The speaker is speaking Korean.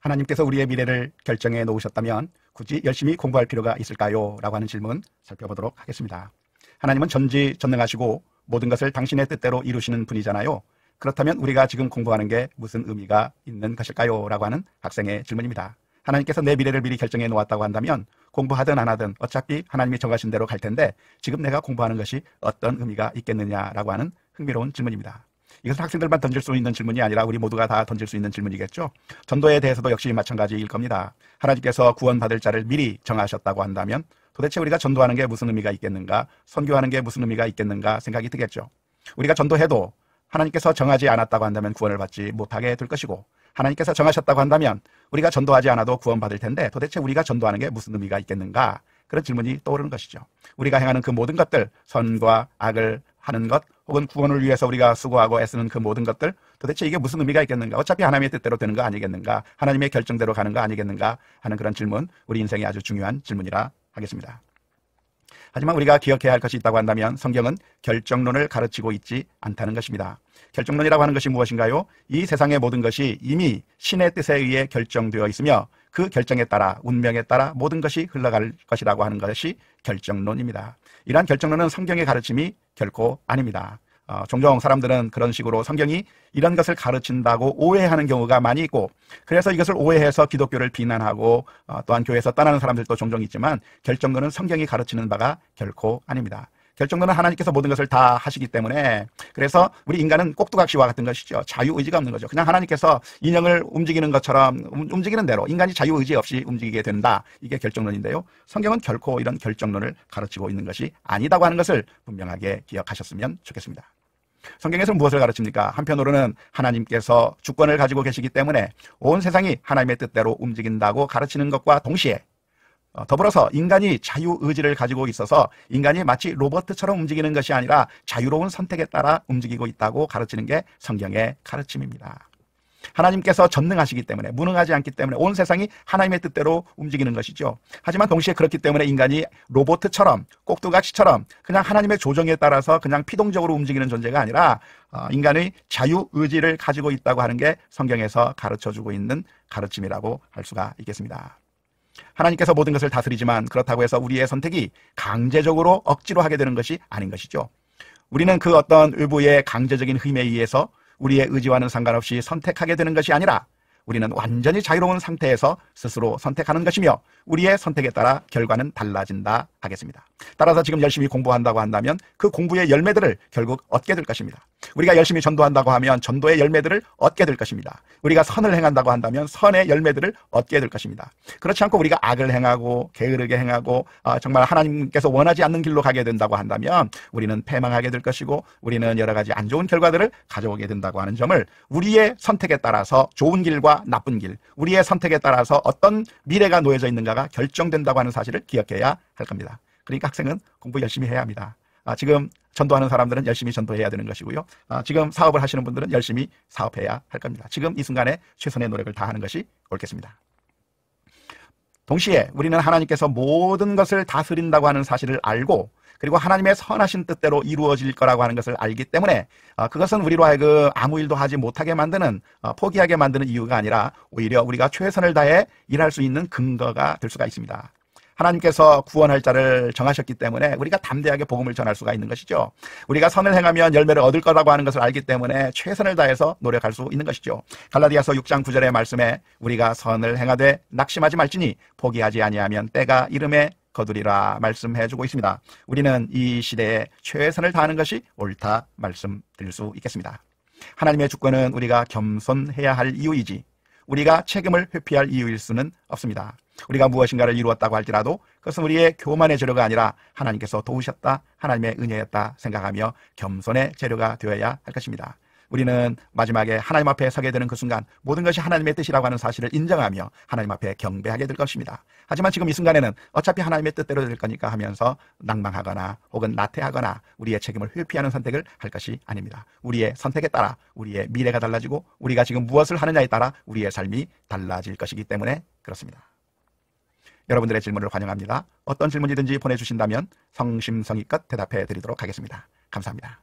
하나님께서 우리의 미래를 결정해 놓으셨다면 굳이 열심히 공부할 필요가 있을까요? 라고 하는 질문 살펴보도록 하겠습니다. 하나님은 전지전능하시고 모든 것을 당신의 뜻대로 이루시는 분이잖아요. 그렇다면 우리가 지금 공부하는 게 무슨 의미가 있는 것일까요? 라고 하는 학생의 질문입니다. 하나님께서 내 미래를 미리 결정해 놓았다고 한다면 공부하든 안 하든 어차피 하나님이 정하신 대로 갈 텐데 지금 내가 공부하는 것이 어떤 의미가 있겠느냐라고 하는 흥미로운 질문입니다. 이것은 학생들만 던질 수 있는 질문이 아니라 우리 모두가 다 던질 수 있는 질문이겠죠. 전도에 대해서도 역시 마찬가지일 겁니다. 하나님께서 구원받을 자를 미리 정하셨다고 한다면 도대체 우리가 전도하는 게 무슨 의미가 있겠는가, 선교하는 게 무슨 의미가 있겠는가 생각이 드겠죠. 우리가 전도해도 하나님께서 정하지 않았다고 한다면 구원을 받지 못하게 될 것이고 하나님께서 정하셨다고 한다면 우리가 전도하지 않아도 구원받을 텐데 도대체 우리가 전도하는 게 무슨 의미가 있겠는가 그런 질문이 떠오르는 것이죠. 우리가 행하는 그 모든 것들 선과 악을 하는 것 혹은 구원을 위해서 우리가 수고하고 애쓰는 그 모든 것들 도대체 이게 무슨 의미가 있겠는가? 어차피 하나님의 뜻대로 되는 거 아니겠는가? 하나님의 결정대로 가는 거 아니겠는가? 하는 그런 질문, 우리 인생에 아주 중요한 질문이라 하겠습니다. 하지만 우리가 기억해야 할 것이 있다고 한다면 성경은 결정론을 가르치고 있지 않다는 것입니다. 결정론이라고 하는 것이 무엇인가요? 이 세상의 모든 것이 이미 신의 뜻에 의해 결정되어 있으며 그 결정에 따라 운명에 따라 모든 것이 흘러갈 것이라고 하는 것이 결정론입니다. 이러한 결정론은 성경의 가르침이 결코 아닙니다. 어, 종종 사람들은 그런 식으로 성경이 이런 것을 가르친다고 오해하는 경우가 많이 있고 그래서 이것을 오해해서 기독교를 비난하고 어, 또한 교회에서 떠나는 사람들도 종종 있지만 결정론은 성경이 가르치는 바가 결코 아닙니다. 결정론은 하나님께서 모든 것을 다 하시기 때문에 그래서 우리 인간은 꼭두각시와 같은 것이죠. 자유의지가 없는 거죠. 그냥 하나님께서 인형을 움직이는 것처럼 움직이는 대로 인간이 자유의지 없이 움직이게 된다. 이게 결정론인데요. 성경은 결코 이런 결정론을 가르치고 있는 것이 아니다고 하는 것을 분명하게 기억하셨으면 좋겠습니다. 성경에서 는 무엇을 가르칩니까? 한편으로는 하나님께서 주권을 가지고 계시기 때문에 온 세상이 하나님의 뜻대로 움직인다고 가르치는 것과 동시에 어, 더불어서 인간이 자유 의지를 가지고 있어서 인간이 마치 로버트처럼 움직이는 것이 아니라 자유로운 선택에 따라 움직이고 있다고 가르치는 게 성경의 가르침입니다. 하나님께서 전능하시기 때문에 무능하지 않기 때문에 온 세상이 하나님의 뜻대로 움직이는 것이죠. 하지만 동시에 그렇기 때문에 인간이 로봇처럼 꼭두각시처럼 그냥 하나님의 조정에 따라서 그냥 피동적으로 움직이는 존재가 아니라 어, 인간의 자유 의지를 가지고 있다고 하는 게 성경에서 가르쳐 주고 있는 가르침이라고 할 수가 있겠습니다. 하나님께서 모든 것을 다스리지만 그렇다고 해서 우리의 선택이 강제적으로 억지로 하게 되는 것이 아닌 것이죠. 우리는 그 어떤 의부의 강제적인 힘에 의해서 우리의 의지와는 상관없이 선택하게 되는 것이 아니라 우리는 완전히 자유로운 상태에서 스스로 선택하는 것이며 우리의 선택에 따라 결과는 달라진다 하겠습니다. 따라서 지금 열심히 공부한다고 한다면 그 공부의 열매들을 결국 얻게 될 것입니다. 우리가 열심히 전도한다고 하면 전도의 열매들을 얻게 될 것입니다. 우리가 선을 행한다고 한다면 선의 열매들을 얻게 될 것입니다. 그렇지 않고 우리가 악을 행하고 게으르게 행하고 아, 정말 하나님께서 원하지 않는 길로 가게 된다고 한다면 우리는 패망하게 될 것이고 우리는 여러 가지 안 좋은 결과들을 가져오게 된다고 하는 점을 우리의 선택에 따라서 좋은 길과 나쁜 길, 우리의 선택에 따라서 어떤 미래가 놓여져 있는가가 결정된다고 하는 사실을 기억해야 할 겁니다. 그러니까 학생은 공부 열심히 해야 합니다. 아, 지금 전도하는 사람들은 열심히 전도해야 되는 것이고요. 아, 지금 사업을 하시는 분들은 열심히 사업해야 할 겁니다. 지금 이 순간에 최선의 노력을 다하는 것이 옳겠습니다. 동시에 우리는 하나님께서 모든 것을 다스린다고 하는 사실을 알고 그리고 하나님의 선하신 뜻대로 이루어질 거라고 하는 것을 알기 때문에 아, 그것은 우리로 하여금 아무 일도 하지 못하게 만드는 아, 포기하게 만드는 이유가 아니라 오히려 우리가 최선을 다해 일할 수 있는 근거가 될 수가 있습니다. 하나님께서 구원할 자를 정하셨기 때문에 우리가 담대하게 복음을 전할 수가 있는 것이죠. 우리가 선을 행하면 열매를 얻을 거라고 하는 것을 알기 때문에 최선을 다해서 노력할 수 있는 것이죠. 갈라디아서 6장 9절의 말씀에 우리가 선을 행하되 낙심하지 말지니 포기하지 아니하면 때가 이름에 거두리라 말씀해 주고 있습니다. 우리는 이 시대에 최선을 다하는 것이 옳다 말씀드릴 수 있겠습니다. 하나님의 주권은 우리가 겸손해야 할 이유이지 우리가 책임을 회피할 이유일 수는 없습니다. 우리가 무엇인가를 이루었다고 할지라도 그것은 우리의 교만의 재료가 아니라 하나님께서 도우셨다 하나님의 은혜였다 생각하며 겸손의 재료가 되어야 할 것입니다. 우리는 마지막에 하나님 앞에 서게 되는 그 순간 모든 것이 하나님의 뜻이라고 하는 사실을 인정하며 하나님 앞에 경배하게 될 것입니다. 하지만 지금 이 순간에는 어차피 하나님의 뜻대로 될 거니까 하면서 낭망하거나 혹은 나태하거나 우리의 책임을 회피하는 선택을 할 것이 아닙니다. 우리의 선택에 따라 우리의 미래가 달라지고 우리가 지금 무엇을 하느냐에 따라 우리의 삶이 달라질 것이기 때문에 그렇습니다. 여러분들의 질문을 환영합니다. 어떤 질문이든지 보내주신다면 성심성의껏 대답해 드리도록 하겠습니다. 감사합니다.